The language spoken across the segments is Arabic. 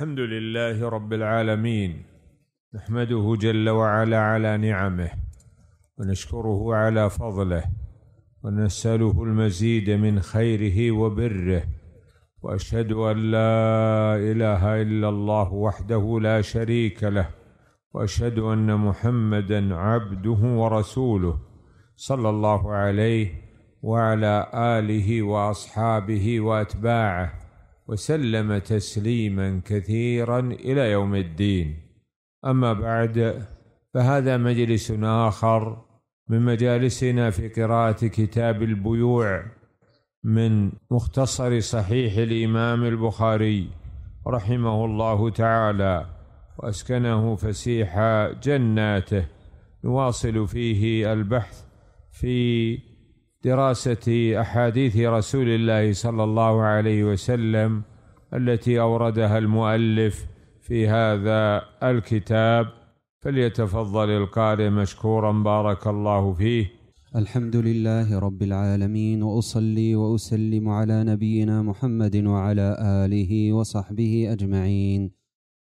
الحمد لله رب العالمين نحمده جل وعلا على نعمه ونشكره على فضله ونساله المزيد من خيره وبره واشهد ان لا اله الا الله وحده لا شريك له واشهد ان محمدا عبده ورسوله صلى الله عليه وعلى اله واصحابه واتباعه وسلم تسليما كثيرا الى يوم الدين اما بعد فهذا مجلس اخر من مجالسنا في قراءه كتاب البيوع من مختصر صحيح الامام البخاري رحمه الله تعالى واسكنه فسيح جناته نواصل فيه البحث في دراسه احاديث رسول الله صلى الله عليه وسلم التي اوردها المؤلف في هذا الكتاب فليتفضل القارئ مشكورا بارك الله فيه الحمد لله رب العالمين واصلي واسلم على نبينا محمد وعلى اله وصحبه اجمعين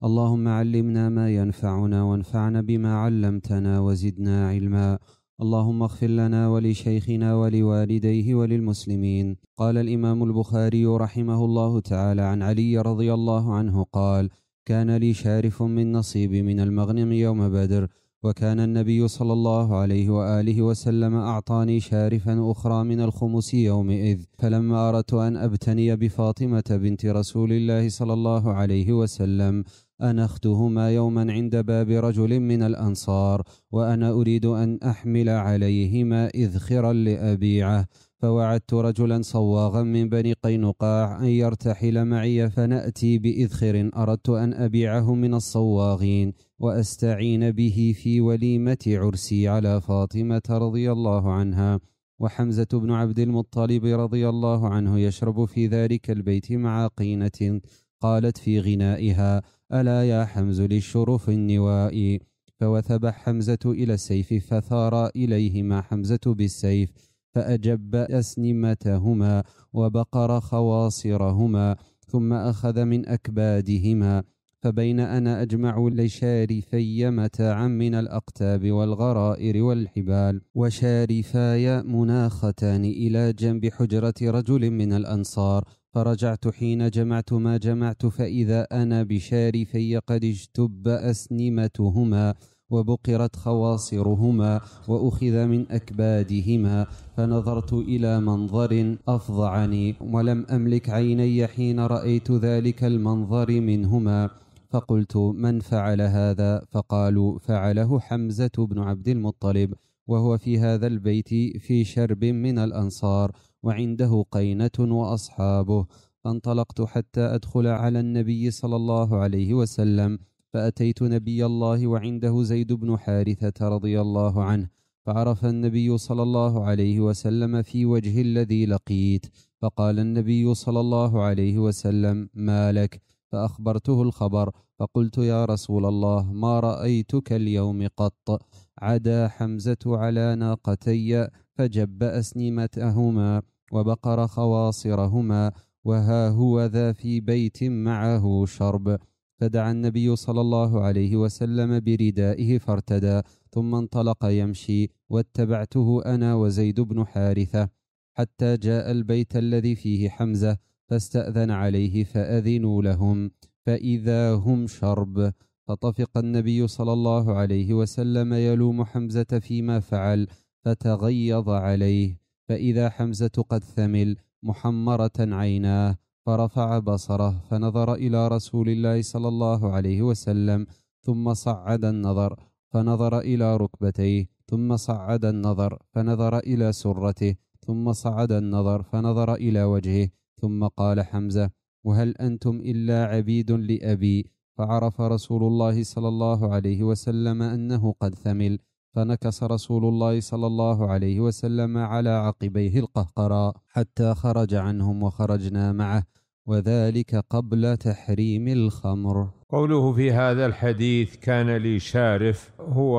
اللهم علمنا ما ينفعنا وانفعنا بما علمتنا وزدنا علما اللهم اغفر لنا ولشيخنا ولوالديه وللمسلمين قال الامام البخاري رحمه الله تعالى عن علي رضي الله عنه قال كان لي شارف من نصيبي من المغنم يوم بدر وكان النبي صلى الله عليه واله وسلم اعطاني شارفا اخرى من الخمس يومئذ فلما اردت ان ابتني بفاطمه بنت رسول الله صلى الله عليه وسلم أنا أختهما يوما عند باب رجل من الأنصار وأنا أريد أن أحمل عليهما إذخرا لأبيعه فوعدت رجلا صواغا من بني قينقاع أن يرتحل معي فنأتي بإذخر أردت أن أبيعه من الصواغين وأستعين به في وليمة عرسي على فاطمة رضي الله عنها وحمزة بن عبد المطلب رضي الله عنه يشرب في ذلك البيت مع قينة قالت في غنائها ألا يا حمز للشرف النواء فوثب حمزة إلى السيف فثار إليهما حمزة بالسيف فأجب أسنمتهما وبقر خواصرهما ثم أخذ من أكبادهما فبين أنا أجمع لشارفي متاعا من الأقتاب والغرائر والحبال وشارفاي مناختان إلى جنب حجرة رجل من الأنصار فرجعت حين جمعت ما جمعت فإذا أنا بشارفي قد اجتب أسنمتهما وبقرت خواصرهما واخذ من اكبادهما فنظرت الى منظر افظعني ولم املك عيني حين رايت ذلك المنظر منهما فقلت من فعل هذا فقالوا فعله حمزه بن عبد المطلب وهو في هذا البيت في شرب من الانصار وعنده قينة وأصحابه فانطلقت حتى أدخل على النبي صلى الله عليه وسلم فأتيت نبي الله وعنده زيد بن حارثة رضي الله عنه فعرف النبي صلى الله عليه وسلم في وجه الذي لقيت فقال النبي صلى الله عليه وسلم ما لك فأخبرته الخبر فقلت يا رسول الله ما رأيتك اليوم قط عدا حمزة على ناقتي فجب أسنمتهما وبقر خواصرهما وها هو ذا في بيت معه شرب فدعا النبي صلى الله عليه وسلم بردائه فارتدى ثم انطلق يمشي واتبعته انا وزيد بن حارثه حتى جاء البيت الذي فيه حمزه فاستاذن عليه فاذنوا لهم فاذا هم شرب فطفق النبي صلى الله عليه وسلم يلوم حمزه فيما فعل فتغيظ عليه فإذا حمزة قد ثمل محمرة عيناه فرفع بصره فنظر إلى رسول الله صلى الله عليه وسلم ثم صعد النظر فنظر إلى ركبتيه ثم صعد النظر فنظر إلى سرته ثم صعد النظر فنظر إلى وجهه ثم قال حمزة وهل أنتم إلا عبيد لأبي فعرف رسول الله صلى الله عليه وسلم أنه قد ثمل فنكص رسول الله صلى الله عليه وسلم على عقبيه القهقراء حتى خرج عنهم وخرجنا معه وذلك قبل تحريم الخمر قوله في هذا الحديث كان لي شارف هو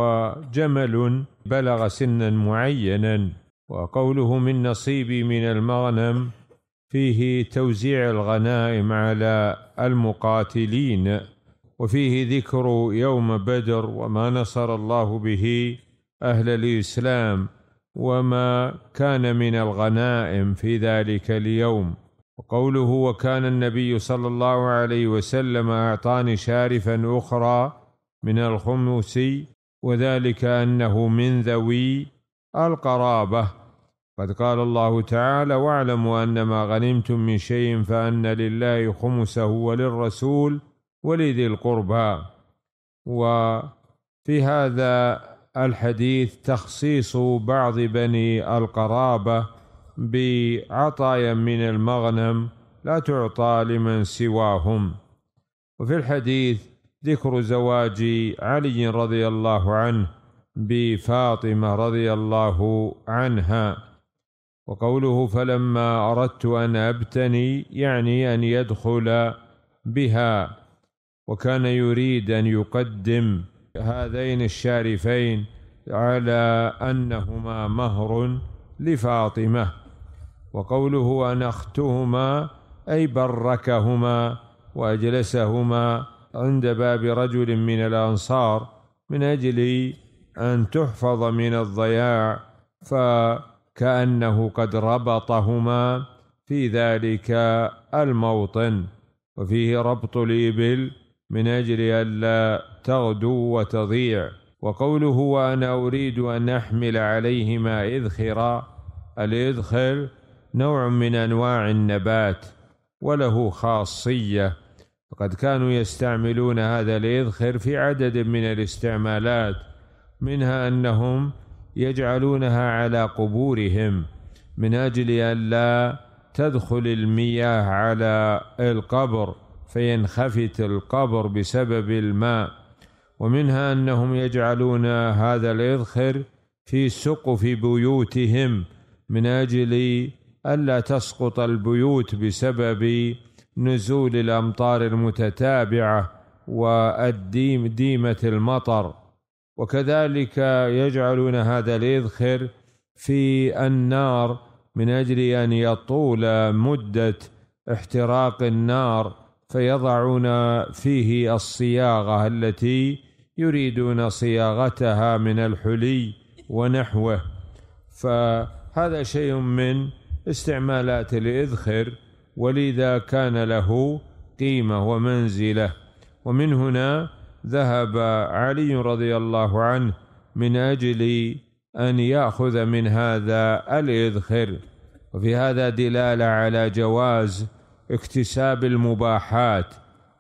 جمل بلغ سنا معينا وقوله من نصيبي من المغنم فيه توزيع الغنائم على المقاتلين وفيه ذكر يوم بدر وما نصر الله به أهل الإسلام وما كان من الغنائم في ذلك اليوم وقوله وكان النبي صلى الله عليه وسلم أعطاني شارفا أخرى من الخمس وذلك أنه من ذوي القرابة قد قال الله تعالى واعلموا أن ما غنمتم من شيء فأن لله خمسه وللرسول ولذي القربى وفي هذا الحديث تخصيص بعض بني القرابه بعطايا من المغنم لا تعطى لمن سواهم وفي الحديث ذكر زواج علي رضي الله عنه بفاطمه رضي الله عنها وقوله فلما اردت ان ابتني يعني ان يدخل بها وكان يريد ان يقدم هذين الشارفين على انهما مهر لفاطمه وقوله ان اختهما اي بركهما واجلسهما عند باب رجل من الانصار من اجل ان تحفظ من الضياع فكانه قد ربطهما في ذلك الموطن وفيه ربط الابل من اجل الا تغدو وتضيع وقوله وأنا أريد أن أحمل عليهما إذخرا الإذخر نوع من أنواع النبات وله خاصية وقد كانوا يستعملون هذا الإذخر في عدد من الاستعمالات منها أنهم يجعلونها على قبورهم من أجل ألا تدخل المياه على القبر فينخفت القبر بسبب الماء ومنها انهم يجعلون هذا الاذخر في سقف بيوتهم من اجل الا تسقط البيوت بسبب نزول الامطار المتتابعه والديمه ديمه المطر وكذلك يجعلون هذا الاذخر في النار من اجل ان يطول مده احتراق النار فيضعون فيه الصياغه التي يريدون صياغتها من الحلي ونحوه فهذا شيء من استعمالات الإذخر ولذا كان له قيمة ومنزلة ومن هنا ذهب علي رضي الله عنه من أجل أن يأخذ من هذا الإذخر وفي هذا دلالة على جواز اكتساب المباحات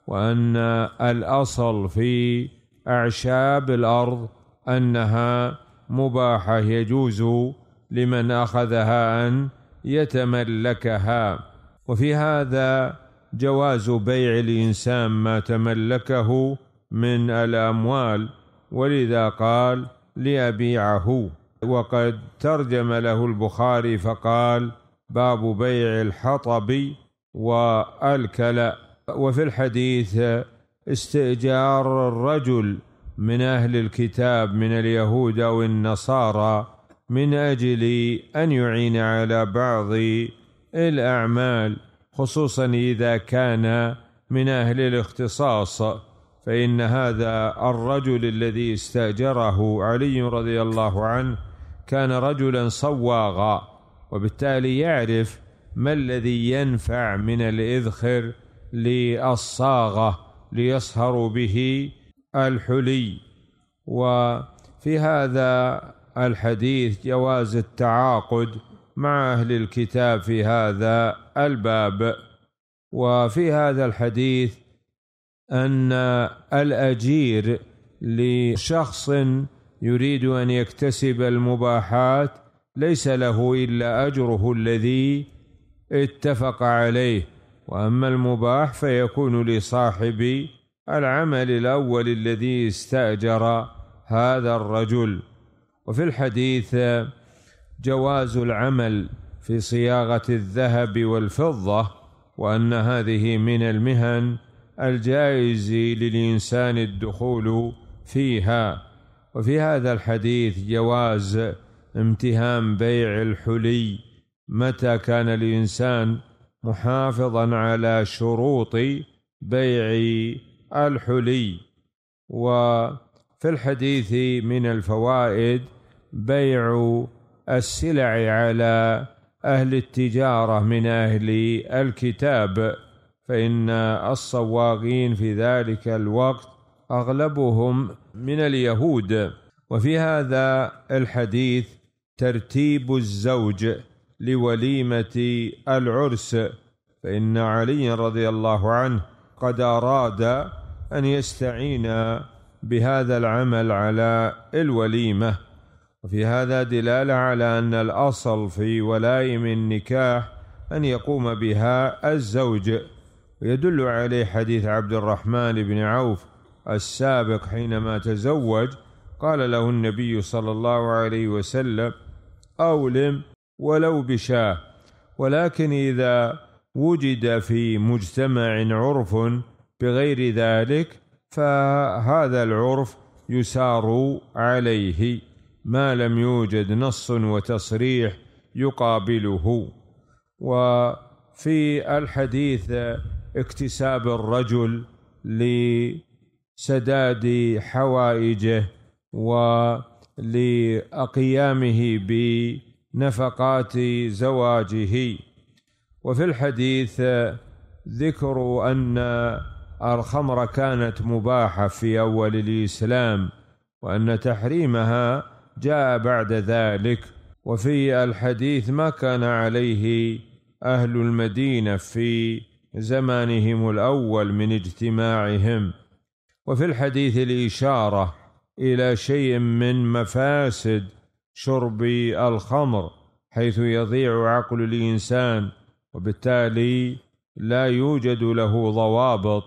وأن الأصل في اعشاب الارض انها مباحه يجوز لمن اخذها ان يتملكها وفي هذا جواز بيع الانسان ما تملكه من الاموال ولذا قال لابيعه وقد ترجم له البخاري فقال باب بيع الحطب والكلا وفي الحديث استئجار الرجل من اهل الكتاب من اليهود او النصارى من اجل ان يعين على بعض الاعمال خصوصا اذا كان من اهل الاختصاص فان هذا الرجل الذي استاجره علي رضي الله عنه كان رجلا صواغا وبالتالي يعرف ما الذي ينفع من الاذخر للصاغه ليصهروا به الحلي وفي هذا الحديث جواز التعاقد مع اهل الكتاب في هذا الباب وفي هذا الحديث ان الاجير لشخص يريد ان يكتسب المباحات ليس له الا اجره الذي اتفق عليه واما المباح فيكون لصاحب العمل الاول الذي استاجر هذا الرجل وفي الحديث جواز العمل في صياغه الذهب والفضه وان هذه من المهن الجائز للانسان الدخول فيها وفي هذا الحديث جواز امتهان بيع الحلي متى كان الانسان محافظا على شروط بيع الحلي وفي الحديث من الفوائد بيع السلع على اهل التجاره من اهل الكتاب فان الصواغين في ذلك الوقت اغلبهم من اليهود وفي هذا الحديث ترتيب الزوج لوليمة العرس فإن علي رضي الله عنه قد أراد أن يستعين بهذا العمل على الوليمة وفي هذا دلالة على أن الأصل في ولائم النكاح أن يقوم بها الزوج ويدل عليه حديث عبد الرحمن بن عوف السابق حينما تزوج قال له النبي صلى الله عليه وسلم أولم ولو بشاه ولكن إذا وجد في مجتمع عرف بغير ذلك فهذا العرف يسار عليه ما لم يوجد نص وتصريح يقابله وفي الحديث اكتساب الرجل لسداد حوائجه ولقيامه ب نفقات زواجه وفي الحديث ذكر أن الخمر كانت مباحة في أول الإسلام وأن تحريمها جاء بعد ذلك وفي الحديث ما كان عليه أهل المدينة في زمانهم الأول من اجتماعهم وفي الحديث الإشارة إلى شيء من مفاسد شرب الخمر حيث يضيع عقل الانسان وبالتالي لا يوجد له ضوابط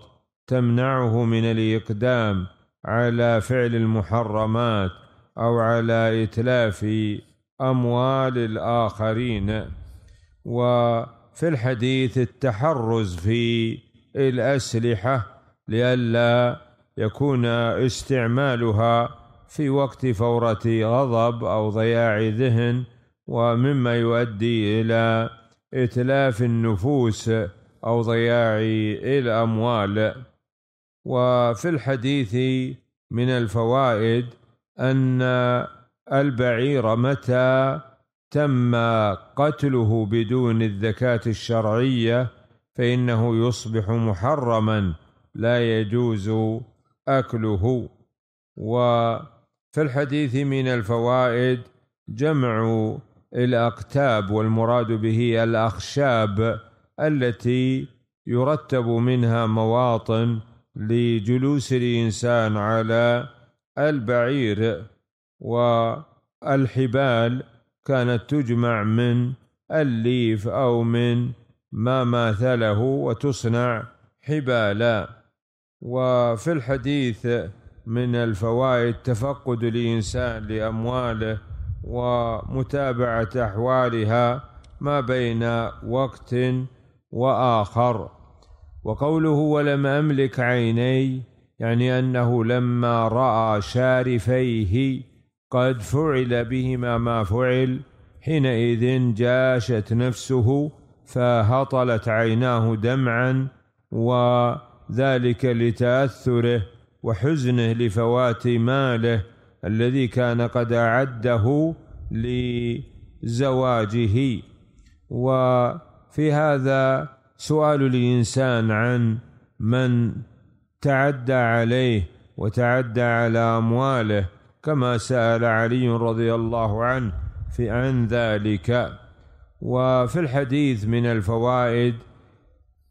تمنعه من الاقدام على فعل المحرمات او على اتلاف اموال الاخرين وفي الحديث التحرز في الاسلحه لئلا يكون استعمالها في وقت فورة غضب أو ضياع ذهن ومما يؤدي إلى إتلاف النفوس أو ضياع الأموال وفي الحديث من الفوائد أن البعير متى تم قتله بدون الذكاة الشرعية فإنه يصبح محرما لا يجوز أكله و في الحديث من الفوائد جمع الاقتاب والمراد به الاخشاب التي يرتب منها مواطن لجلوس الانسان على البعير والحبال كانت تجمع من الليف او من ما ماثله وتصنع حبالا وفي الحديث من الفوائد تفقد الإنسان لأمواله ومتابعة أحوالها ما بين وقت وآخر وقوله ولم أملك عيني يعني أنه لما رأى شارفيه قد فعل بهما ما فعل حينئذ جاشت نفسه فهطلت عيناه دمعا وذلك لتأثره وحزنه لفوات ماله الذي كان قد أعده لزواجه وفي هذا سؤال الإنسان عن من تعدى عليه وتعدى على أمواله كما سأل علي رضي الله عنه في عن ذلك وفي الحديث من الفوائد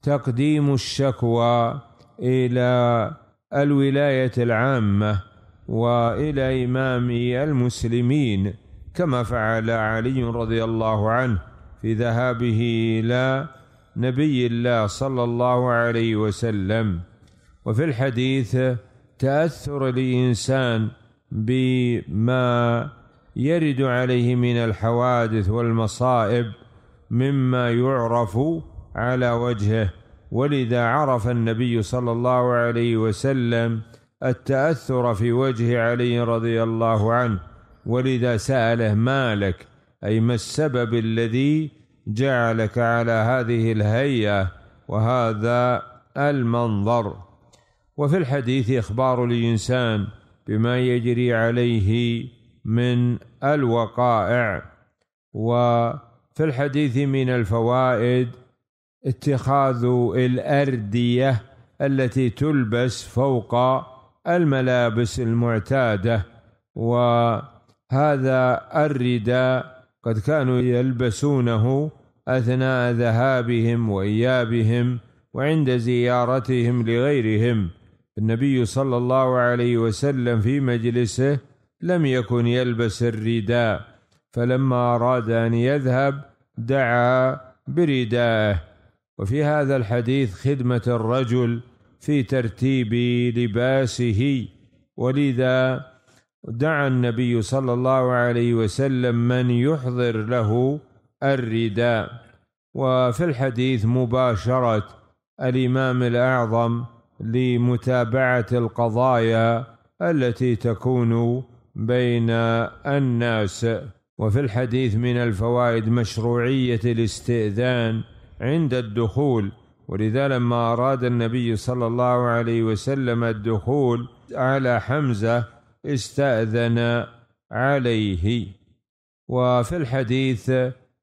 تقديم الشكوى إلى الولاية العامة وإلى إمام المسلمين كما فعل علي رضي الله عنه في ذهابه إلى نبي الله صلى الله عليه وسلم وفي الحديث تأثر الإنسان بما يرد عليه من الحوادث والمصائب مما يعرف على وجهه ولذا عرف النبي صلى الله عليه وسلم التأثر في وجه علي رضي الله عنه ولذا سأله ما لك أي ما السبب الذي جعلك على هذه الهيئة وهذا المنظر وفي الحديث إخبار الإنسان بما يجري عليه من الوقائع وفي الحديث من الفوائد اتخاذ الأردية التي تلبس فوق الملابس المعتادة وهذا الرداء قد كانوا يلبسونه أثناء ذهابهم وإيابهم وعند زيارتهم لغيرهم النبي صلى الله عليه وسلم في مجلسه لم يكن يلبس الرداء فلما أراد أن يذهب دعا بردائه وفي هذا الحديث خدمة الرجل في ترتيب لباسه ولذا دعا النبي صلى الله عليه وسلم من يحضر له الرداء وفي الحديث مباشرة الإمام الأعظم لمتابعة القضايا التي تكون بين الناس وفي الحديث من الفوائد مشروعية الاستئذان عند الدخول ولذا لما أراد النبي صلى الله عليه وسلم الدخول على حمزة استأذن عليه وفي الحديث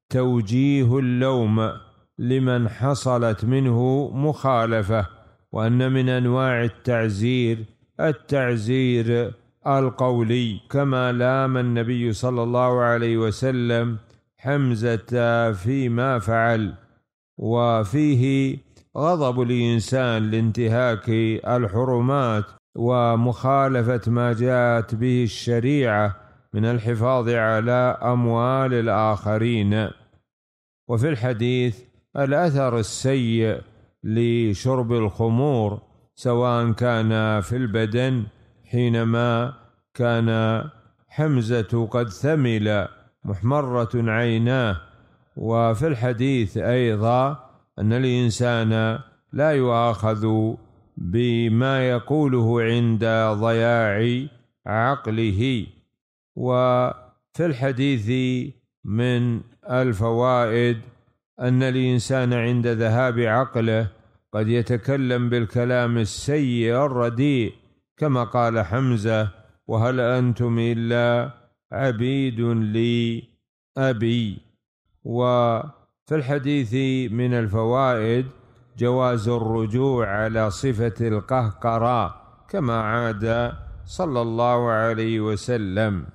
توجيه اللوم لمن حصلت منه مخالفة وأن من أنواع التعزير التعزير القولي كما لام النبي صلى الله عليه وسلم حمزة فيما فعل وفيه غضب الإنسان لانتهاك الحرمات ومخالفة ما جاءت به الشريعة من الحفاظ على أموال الآخرين وفي الحديث الأثر السيء لشرب الخمور سواء كان في البدن حينما كان حمزة قد ثمل محمرة عيناه وفي الحديث ايضا ان الانسان لا يؤاخذ بما يقوله عند ضياع عقله وفي الحديث من الفوائد ان الانسان عند ذهاب عقله قد يتكلم بالكلام السيء الرديء كما قال حمزه وهل انتم الا عبيد لي ابي وفي الحديث من الفوائد جواز الرجوع على صفة القهقرة كما عاد صلى الله عليه وسلم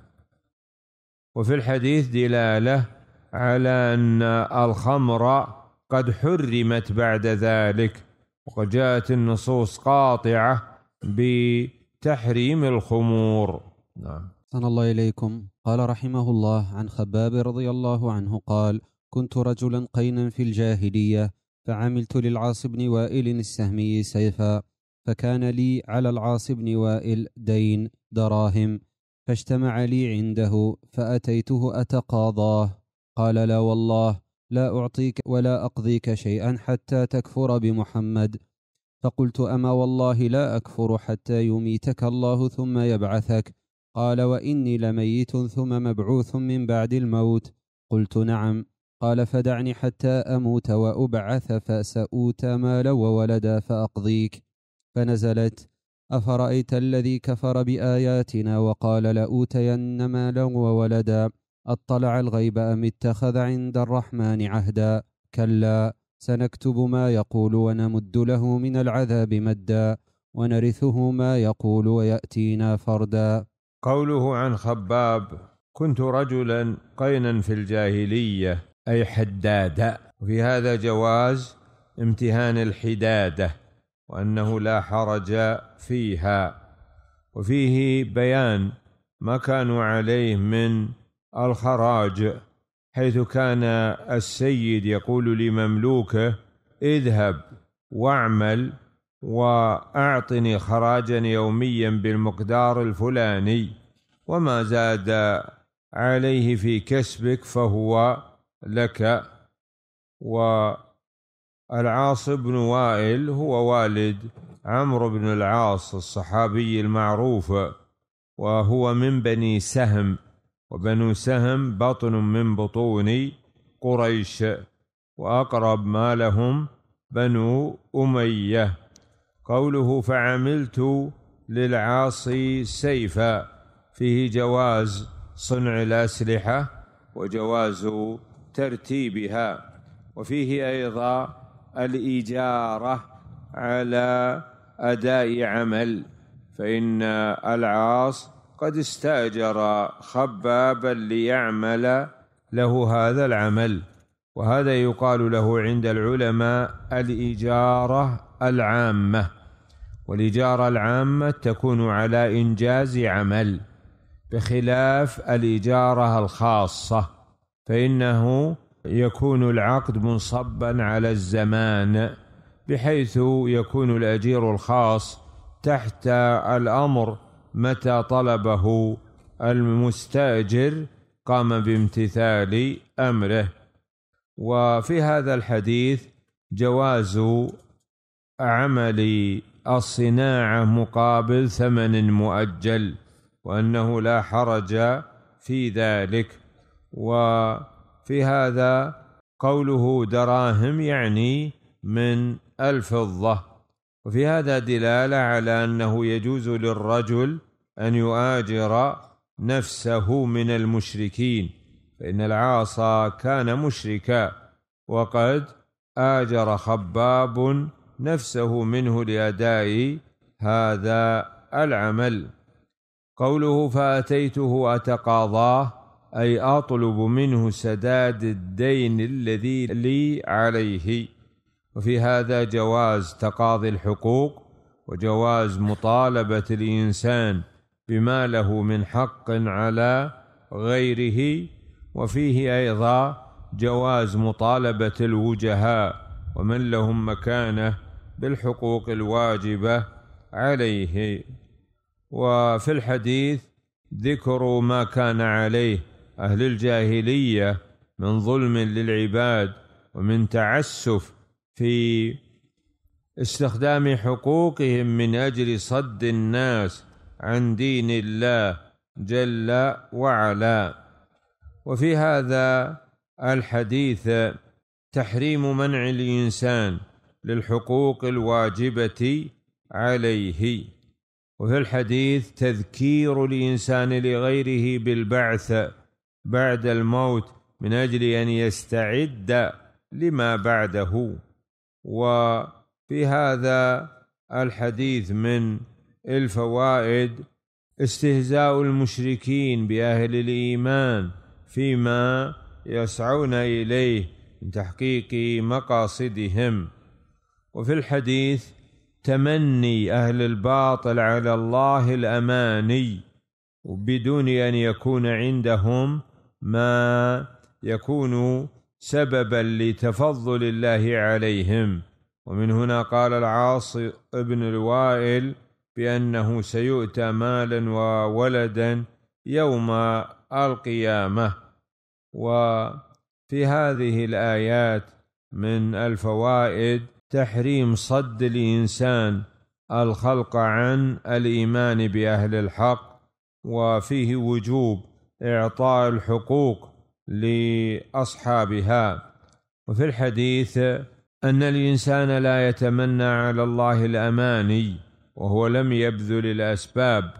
وفي الحديث دلالة على أن الخمر قد حرمت بعد ذلك وقد جاءت النصوص قاطعة بتحريم الخمور نعم الله إليكم قال رحمه الله عن خباب رضي الله عنه قال كنت رجلا قينا في الجاهلية فعملت للعاص بن وائل السهمي سيفا فكان لي على العاص بن وائل دين دراهم فاجتمع لي عنده فأتيته أتقاضاه قال لا والله لا أعطيك ولا أقضيك شيئا حتى تكفر بمحمد فقلت أما والله لا أكفر حتى يميتك الله ثم يبعثك قال واني لميت ثم مبعوث من بعد الموت قلت نعم قال فدعني حتى اموت وابعث فساوت مالا وولدا فاقضيك فنزلت افرايت الذي كفر باياتنا وقال لاوتين مالا وولدا اطلع الغيب ام اتخذ عند الرحمن عهدا كلا سنكتب ما يقول ونمد له من العذاب مدا ونرثه ما يقول وياتينا فردا قوله عن خباب كنت رجلا قينا في الجاهليه اي حدادا وفي هذا جواز امتهان الحداده وانه لا حرج فيها وفيه بيان ما كانوا عليه من الخراج حيث كان السيد يقول لمملوكه اذهب واعمل واعطني خراجا يوميا بالمقدار الفلاني وما زاد عليه في كسبك فهو لك والعاص بن وائل هو والد عمرو بن العاص الصحابي المعروف وهو من بني سهم وبنو سهم بطن من بطون قريش واقرب ما لهم بنو اميه قوله فعملت للعاصي سيفا فيه جواز صنع الاسلحه وجواز ترتيبها وفيه ايضا الاجاره على اداء عمل فان العاص قد استاجر خبابا ليعمل له هذا العمل وهذا يقال له عند العلماء الاجاره العامة والإجارة العامة تكون على إنجاز عمل بخلاف الإجارة الخاصة فإنه يكون العقد منصبا على الزمان بحيث يكون الأجير الخاص تحت الأمر متى طلبه المستأجر قام بامتثال أمره وفي هذا الحديث جواز عمل الصناعه مقابل ثمن مؤجل وانه لا حرج في ذلك وفي هذا قوله دراهم يعني من الفضه وفي هذا دلاله على انه يجوز للرجل ان يؤاجر نفسه من المشركين فان العاصى كان مشركا وقد اجر خباب نفسه منه لاداء هذا العمل قوله فاتيته اتقاضاه اي اطلب منه سداد الدين الذي لي عليه وفي هذا جواز تقاضي الحقوق وجواز مطالبه الانسان بما له من حق على غيره وفيه ايضا جواز مطالبه الوجهاء ومن لهم مكانه بالحقوق الواجبه عليه وفي الحديث ذكر ما كان عليه اهل الجاهليه من ظلم للعباد ومن تعسف في استخدام حقوقهم من اجل صد الناس عن دين الله جل وعلا وفي هذا الحديث تحريم منع الانسان للحقوق الواجبه عليه وفي الحديث تذكير الانسان لغيره بالبعث بعد الموت من اجل ان يستعد لما بعده وفي هذا الحديث من الفوائد استهزاء المشركين باهل الايمان فيما يسعون اليه من تحقيق مقاصدهم وفي الحديث تمني اهل الباطل على الله الاماني بدون ان يكون عندهم ما يكون سببا لتفضل الله عليهم ومن هنا قال العاص ابن الوائل بانه سيؤتى مالا وولدا يوم القيامه و في هذه الايات من الفوائد تحريم صد الانسان الخلق عن الايمان باهل الحق وفيه وجوب اعطاء الحقوق لاصحابها وفي الحديث ان الانسان لا يتمنى على الله الاماني وهو لم يبذل الاسباب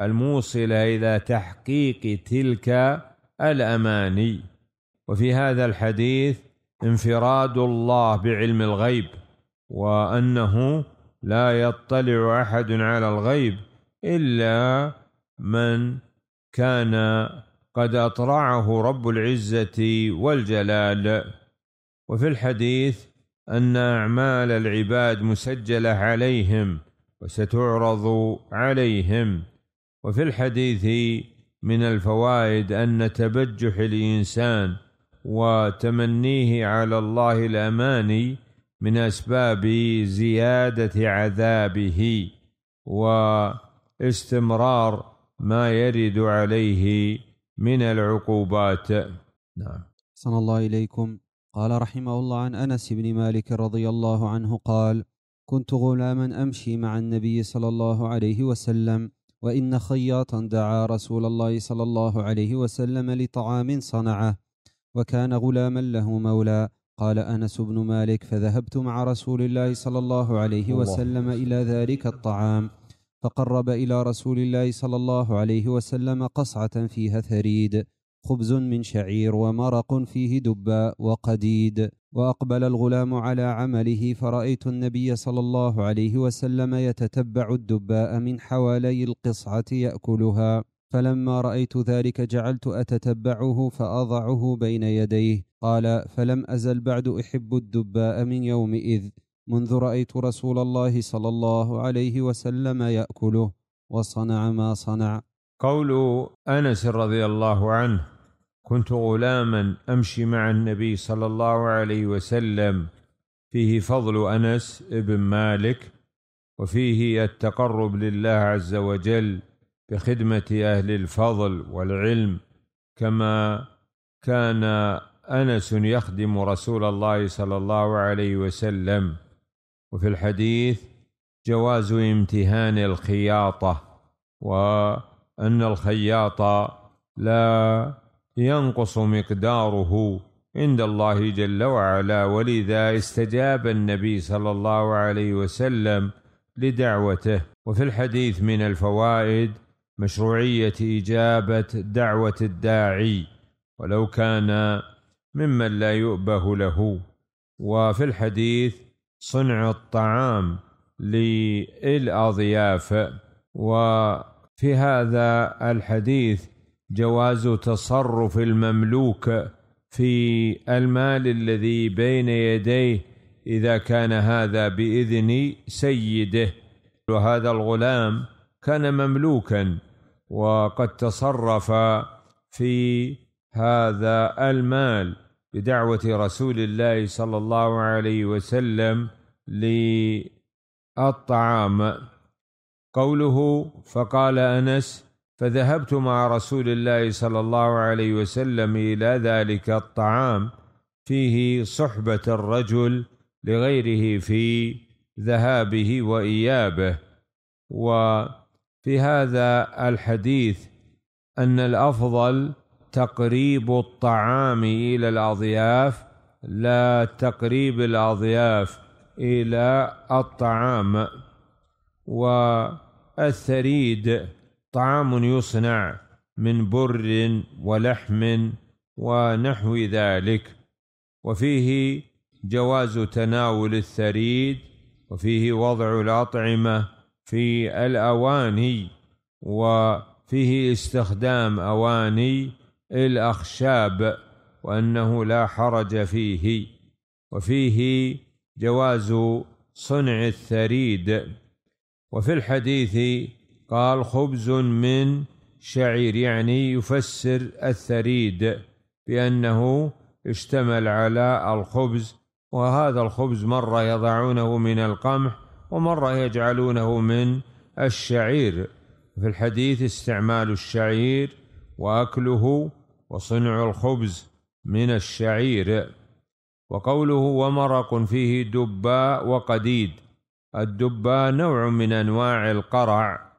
الموصله الى تحقيق تلك الاماني وفي هذا الحديث انفراد الله بعلم الغيب وانه لا يطلع احد على الغيب الا من كان قد اطلعه رب العزه والجلال وفي الحديث ان اعمال العباد مسجله عليهم وستعرض عليهم وفي الحديث من الفوائد ان تبجح الانسان وتمنيه على الله الاماني من اسباب زياده عذابه واستمرار ما يرد عليه من العقوبات نعم صلى الله إليكم قال رحمه الله عن أنس بن مالك رضي الله عنه قال كنت غلاما أمشي مع النبي صلى الله عليه وسلم وإن خياطا دعا رسول الله صلى الله عليه وسلم لطعام صنعه وكان غلاما له مولى قال انس بن مالك فذهبت مع رسول الله صلى الله عليه وسلم الى ذلك الطعام فقرب الى رسول الله صلى الله عليه وسلم قصعه فيها ثريد خبز من شعير ومرق فيه دباء وقديد واقبل الغلام على عمله فرايت النبي صلى الله عليه وسلم يتتبع الدباء من حوالي القصعه ياكلها فلما رايت ذلك جعلت اتتبعه فاضعه بين يديه قال فلم ازل بعد احب الدباء من يومئذ منذ رايت رسول الله صلى الله عليه وسلم ياكله وصنع ما صنع قول انس رضي الله عنه كنت غلاما امشي مع النبي صلى الله عليه وسلم فيه فضل انس بن مالك وفيه التقرب لله عز وجل بخدمه اهل الفضل والعلم كما كان انس يخدم رسول الله صلى الله عليه وسلم وفي الحديث جواز امتهان الخياطه وان الخياط لا ينقص مقداره عند الله جل وعلا ولذا استجاب النبي صلى الله عليه وسلم لدعوته وفي الحديث من الفوائد مشروعيه اجابه دعوه الداعي ولو كان ممن لا يؤبه له وفي الحديث صنع الطعام للاضياف وفي هذا الحديث جواز تصرف المملوك في المال الذي بين يديه اذا كان هذا باذن سيده وهذا الغلام كان مملوكا وقد تصرف في هذا المال بدعوة رسول الله صلى الله عليه وسلم للطعام قوله فقال أنس فذهبت مع رسول الله صلى الله عليه وسلم إلى ذلك الطعام فيه صحبة الرجل لغيره في ذهابه وإيابه و في هذا الحديث ان الافضل تقريب الطعام الى الاضياف لا تقريب الاضياف الى الطعام والثريد طعام يصنع من بر ولحم ونحو ذلك وفيه جواز تناول الثريد وفيه وضع الاطعمه في الأواني وفيه استخدام أواني الأخشاب وأنه لا حرج فيه وفيه جواز صنع الثريد وفي الحديث قال خبز من شعير يعني يفسر الثريد بأنه اشتمل على الخبز وهذا الخبز مرة يضعونه من القمح ومرة يجعلونه من الشعير في الحديث استعمال الشعير وأكله وصنع الخبز من الشعير وقوله ومرق فيه دباء وقديد الدباء نوع من أنواع القرع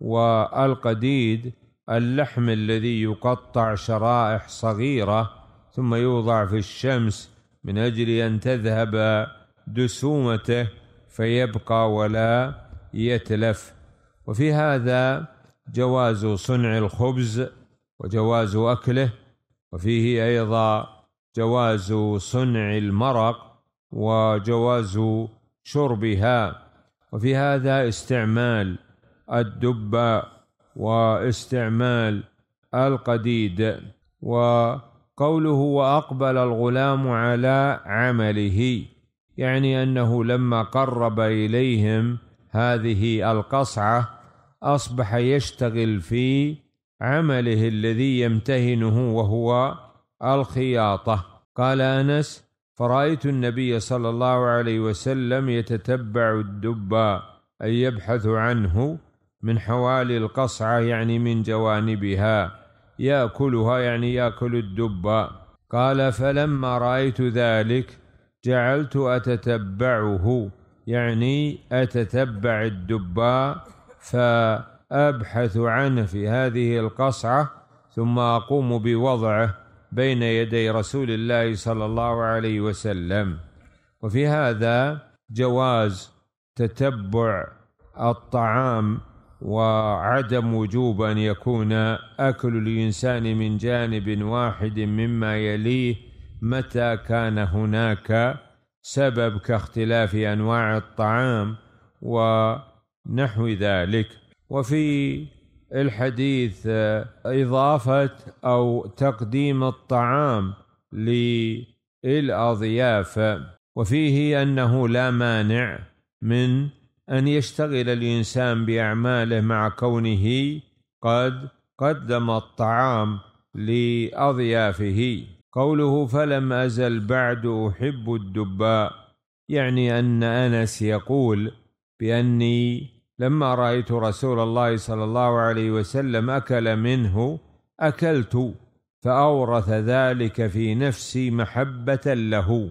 والقديد اللحم الذي يقطع شرائح صغيرة ثم يوضع في الشمس من أجل أن تذهب دسومته فيبقى ولا يتلف وفي هذا جواز صنع الخبز وجواز اكله وفيه ايضا جواز صنع المرق وجواز شربها وفي هذا استعمال الدب واستعمال القديد وقوله واقبل الغلام على عمله يعني انه لما قرب اليهم هذه القصعه اصبح يشتغل في عمله الذي يمتهنه وهو الخياطه قال انس فرايت النبي صلى الله عليه وسلم يتتبع الدب اي يبحث عنه من حوالي القصعه يعني من جوانبها ياكلها يعني ياكل الدب قال فلما رايت ذلك جعلت أتتبعه يعني أتتبع الدباء فأبحث عنه في هذه القصعة ثم أقوم بوضعه بين يدي رسول الله صلى الله عليه وسلم وفي هذا جواز تتبع الطعام وعدم وجوب ان يكون اكل الانسان من جانب واحد مما يليه متى كان هناك سبب كاختلاف انواع الطعام ونحو ذلك وفي الحديث اضافه او تقديم الطعام للاضياف وفيه انه لا مانع من ان يشتغل الانسان باعماله مع كونه قد قدم الطعام لاضيافه قوله فلم أزل بعد أحب الدباء يعني أن أنس يقول بأني لما رأيت رسول الله صلى الله عليه وسلم أكل منه أكلت فأورث ذلك في نفسي محبة له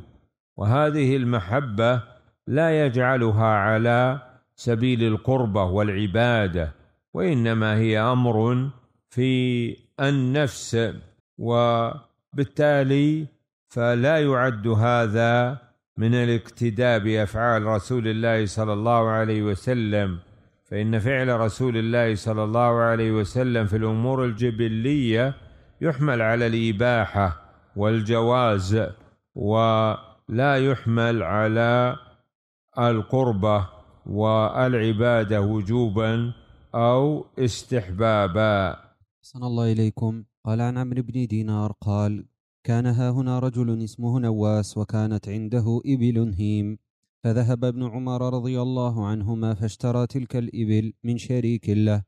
وهذه المحبة لا يجعلها على سبيل القربة والعبادة وإنما هي أمر في النفس و بالتالي فلا يعد هذا من الاقتداء بافعال رسول الله صلى الله عليه وسلم فان فعل رسول الله صلى الله عليه وسلم في الامور الجبليه يحمل على الاباحه والجواز ولا يحمل على القربه والعباده وجوبا او استحبابا احسن الله اليكم قال عن عمرو بن دينار قال كان ها هنا رجل اسمه نواس وكانت عنده إبل هيم فذهب ابن عمر رضي الله عنهما فاشترى تلك الإبل من شريك له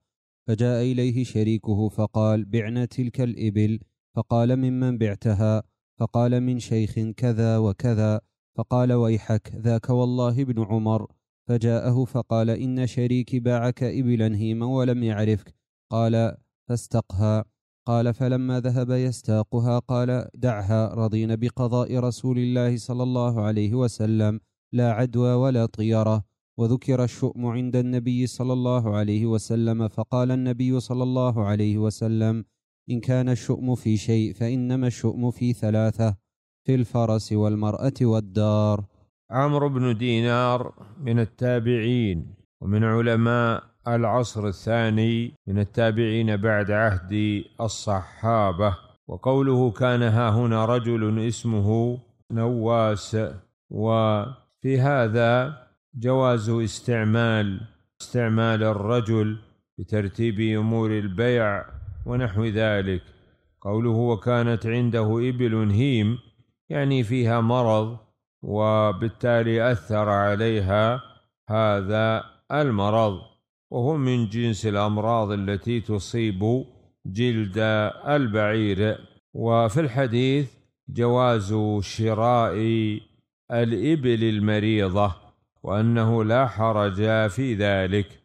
فجاء إليه شريكه فقال بعنا تلك الإبل فقال ممن بعتها فقال من شيخ كذا وكذا فقال ويحك ذاك والله ابن عمر فجاءه فقال إن شريكي باعك إبلا هيما ولم يعرفك قال فاستقها قال فلما ذهب يستاقها قال دعها رضين بقضاء رسول الله صلى الله عليه وسلم لا عدوى ولا طيره وذكر الشؤم عند النبي صلى الله عليه وسلم فقال النبي صلى الله عليه وسلم ان كان الشؤم في شيء فانما الشؤم في ثلاثه في الفرس والمراه والدار عمرو بن دينار من التابعين ومن علماء العصر الثاني من التابعين بعد عهد الصحابة وقوله كان ها هنا رجل اسمه نواس وفي هذا جواز استعمال استعمال الرجل بترتيب امور البيع ونحو ذلك قوله وكانت عنده ابل هيم يعني فيها مرض وبالتالي اثر عليها هذا المرض وهم من جنس الامراض التي تصيب جلد البعير وفي الحديث جواز شراء الابل المريضه وانه لا حرج في ذلك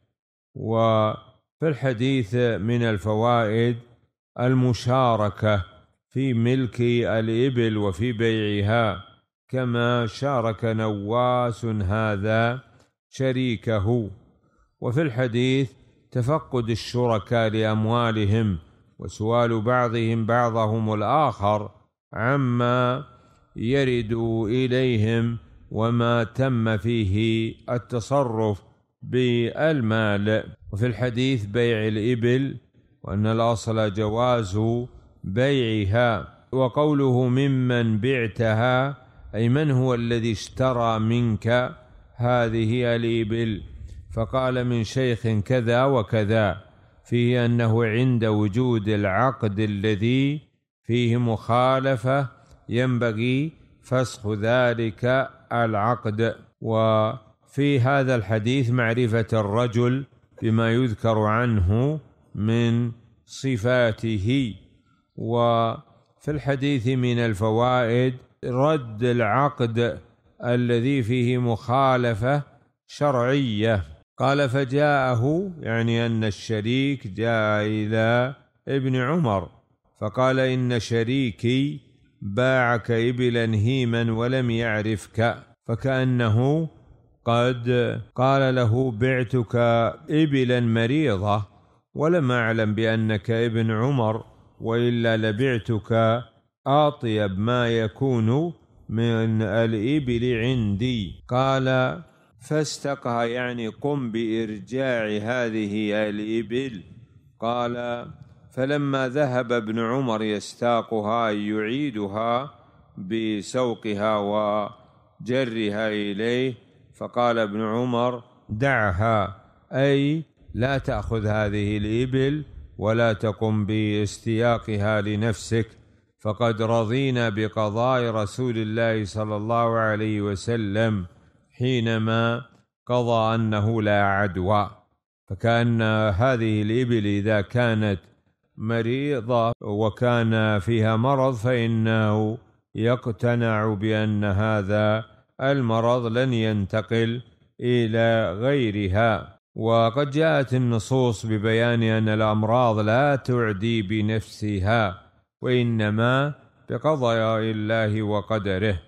وفي الحديث من الفوائد المشاركه في ملك الابل وفي بيعها كما شارك نواس هذا شريكه وفي الحديث تفقد الشركاء لاموالهم وسؤال بعضهم بعضهم الاخر عما يرد اليهم وما تم فيه التصرف بالمال وفي الحديث بيع الابل وان الاصل جواز بيعها وقوله ممن بعتها اي من هو الذي اشترى منك هذه الابل فقال من شيخ كذا وكذا فيه انه عند وجود العقد الذي فيه مخالفه ينبغي فسخ ذلك العقد وفي هذا الحديث معرفه الرجل بما يذكر عنه من صفاته وفي الحديث من الفوائد رد العقد الذي فيه مخالفه شرعيه قال فجاءه يعني أن الشريك جاء إلى ابن عمر فقال إن شريكي باعك إبلا هيما ولم يعرفك فكأنه قد قال له بعتك إبلا مريضة ولم أعلم بأنك ابن عمر وإلا لبعتك أطيب ما يكون من الإبل عندي قال فاستقها يعني قم بإرجاع هذه الإبل قال فلما ذهب ابن عمر يستاقها يعيدها بسوقها وجرها إليه فقال ابن عمر دعها أي لا تأخذ هذه الإبل ولا تقم باستياقها لنفسك فقد رضينا بقضاء رسول الله صلى الله عليه وسلم حينما قضى انه لا عدوى فكان هذه الابل اذا كانت مريضه وكان فيها مرض فانه يقتنع بان هذا المرض لن ينتقل الى غيرها وقد جاءت النصوص ببيان ان الامراض لا تعدي بنفسها وانما بقضاء الله وقدره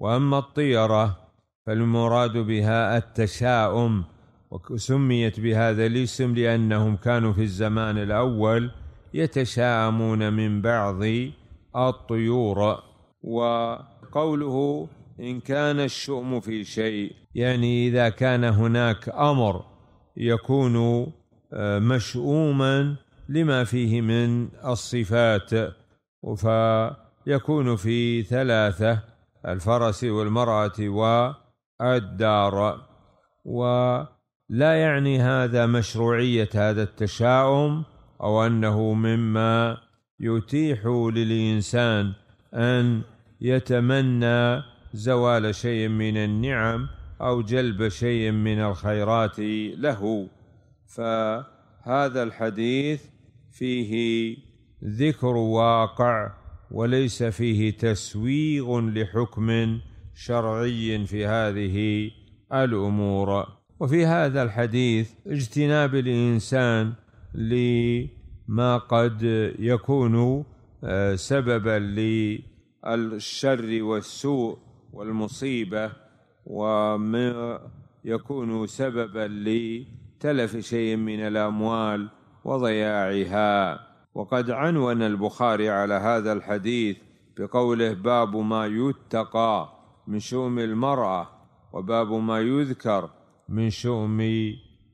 واما الطيره فالمراد بها التشاؤم وسميت بهذا الاسم لأنهم كانوا في الزمان الأول يتشاءمون من بعض الطيور وقوله إن كان الشؤم في شيء يعني إذا كان هناك أمر يكون آه، مشؤوما لما فيه من الصفات فيكون في ثلاثة الفرس والمرأة و الدار ولا يعني هذا مشروعيه هذا التشاؤم او انه مما يتيح للانسان ان يتمنى زوال شيء من النعم او جلب شيء من الخيرات له فهذا الحديث فيه ذكر واقع وليس فيه تسويغ لحكم شرعي في هذه الامور وفي هذا الحديث اجتناب الانسان لما قد يكون آه، سببا للشر والسوء والمصيبه وما يكون سببا لتلف شيء من الاموال وضياعها وقد عنون البخاري على هذا الحديث بقوله باب ما يتقى من شؤم المرأة وباب ما يذكر من شؤم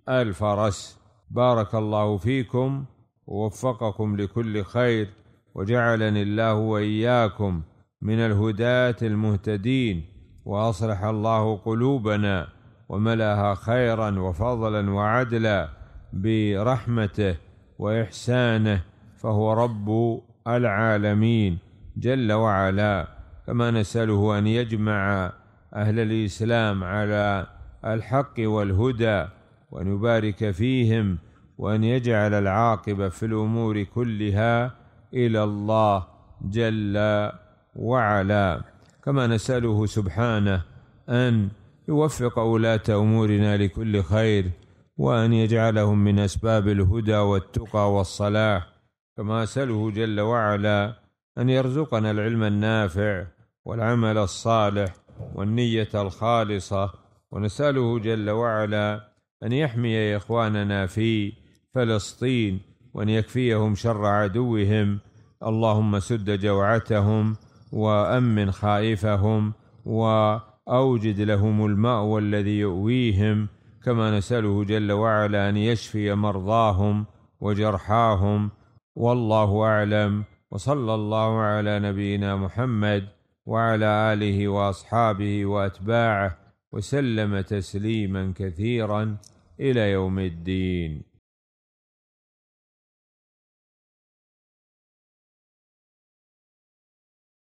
الفرس بارك الله فيكم ووفقكم لكل خير وجعلني الله واياكم من الهداة المهتدين واصلح الله قلوبنا وملاها خيرا وفضلا وعدلا برحمته واحسانه فهو رب العالمين جل وعلا كما نسأله أن يجمع أهل الإسلام على الحق والهدى وأن يبارك فيهم وأن يجعل العاقبة في الأمور كلها إلى الله جل وعلا كما نسأله سبحانه أن يوفق ولاة أمورنا لكل خير وأن يجعلهم من أسباب الهدى والتقى والصلاح كما أسأله جل وعلا أن يرزقنا العلم النافع والعمل الصالح والنية الخالصة ونسأله جل وعلا أن يحمي إخواننا في فلسطين وأن يكفيهم شر عدوهم اللهم سد جوعتهم وأمن خائفهم وأوجد لهم المأوى الذي يؤويهم كما نسأله جل وعلا أن يشفي مرضاهم وجرحاهم والله أعلم وصلى الله على نبينا محمد وعلى اله واصحابه واتباعه وسلم تسليما كثيرا الى يوم الدين